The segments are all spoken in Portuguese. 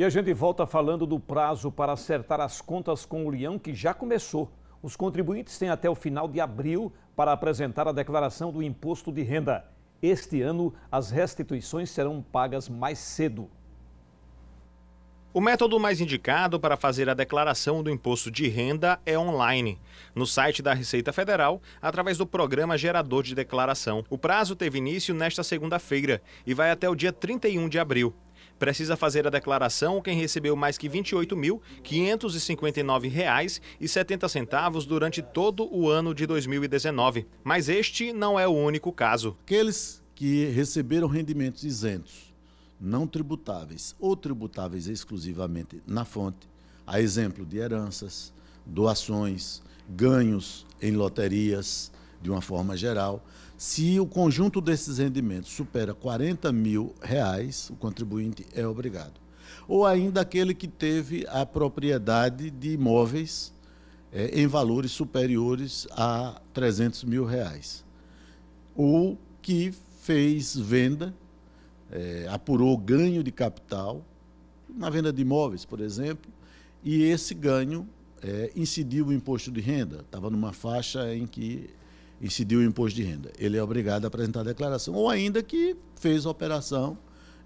E a gente volta falando do prazo para acertar as contas com o Leão, que já começou. Os contribuintes têm até o final de abril para apresentar a declaração do imposto de renda. Este ano, as restituições serão pagas mais cedo. O método mais indicado para fazer a declaração do imposto de renda é online, no site da Receita Federal, através do programa Gerador de Declaração. O prazo teve início nesta segunda-feira e vai até o dia 31 de abril. Precisa fazer a declaração quem recebeu mais que R$ 28.559,70 durante todo o ano de 2019. Mas este não é o único caso. Aqueles que receberam rendimentos isentos, não tributáveis ou tributáveis exclusivamente na fonte, a exemplo de heranças, doações, ganhos em loterias, de uma forma geral. Se o conjunto desses rendimentos supera 40 mil reais, o contribuinte é obrigado. Ou ainda aquele que teve a propriedade de imóveis é, em valores superiores a 300 mil reais. Ou que fez venda, é, apurou ganho de capital, na venda de imóveis, por exemplo, e esse ganho é, incidiu o imposto de renda. Estava numa faixa em que incidiu o imposto de renda. Ele é obrigado a apresentar a declaração, ou ainda que fez a operação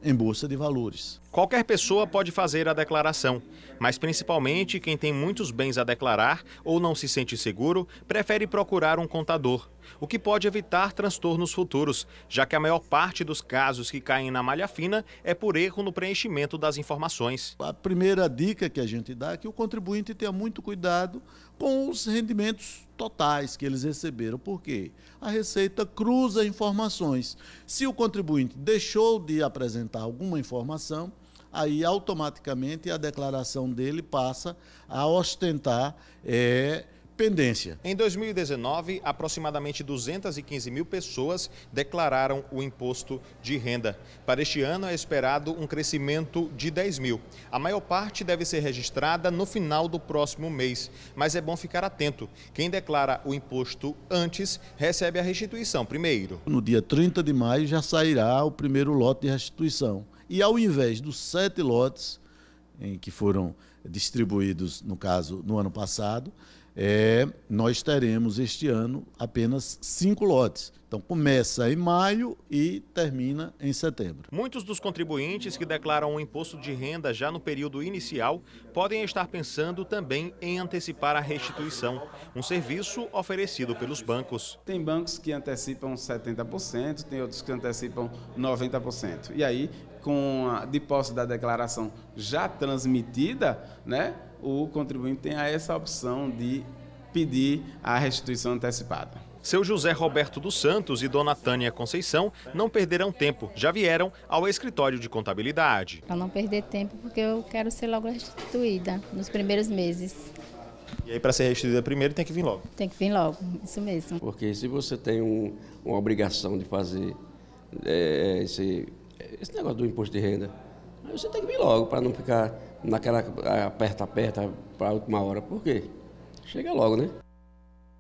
em bolsa de valores. Qualquer pessoa pode fazer a declaração, mas principalmente quem tem muitos bens a declarar ou não se sente seguro, prefere procurar um contador o que pode evitar transtornos futuros, já que a maior parte dos casos que caem na malha fina é por erro no preenchimento das informações. A primeira dica que a gente dá é que o contribuinte tenha muito cuidado com os rendimentos totais que eles receberam. Por quê? A Receita cruza informações. Se o contribuinte deixou de apresentar alguma informação, aí automaticamente a declaração dele passa a ostentar é, pendência. Em 2019, aproximadamente 215 mil pessoas declararam o imposto de renda. Para este ano, é esperado um crescimento de 10 mil. A maior parte deve ser registrada no final do próximo mês, mas é bom ficar atento. Quem declara o imposto antes recebe a restituição primeiro. No dia 30 de maio já sairá o primeiro lote de restituição. E ao invés dos sete lotes em que foram distribuídos, no caso, no ano passado, é, nós teremos este ano apenas cinco lotes. Então começa em maio e termina em setembro. Muitos dos contribuintes que declaram o imposto de renda já no período inicial podem estar pensando também em antecipar a restituição, um serviço oferecido pelos bancos. Tem bancos que antecipam 70%, tem outros que antecipam 90%. E aí, com a de posse da declaração já transmitida, né, o contribuinte tem essa opção de pedir a restituição antecipada. Seu José Roberto dos Santos e Dona Tânia Conceição não perderão tempo, já vieram ao escritório de contabilidade. Para não perder tempo, porque eu quero ser logo restituída nos primeiros meses. E aí, para ser restituída primeiro, tem que vir logo? Tem que vir logo, isso mesmo. Porque se você tem um, uma obrigação de fazer é, esse, esse negócio do imposto de renda, você tem que vir logo para não ficar naquela aperta-aperta para a última hora. Por quê? Chega logo, né?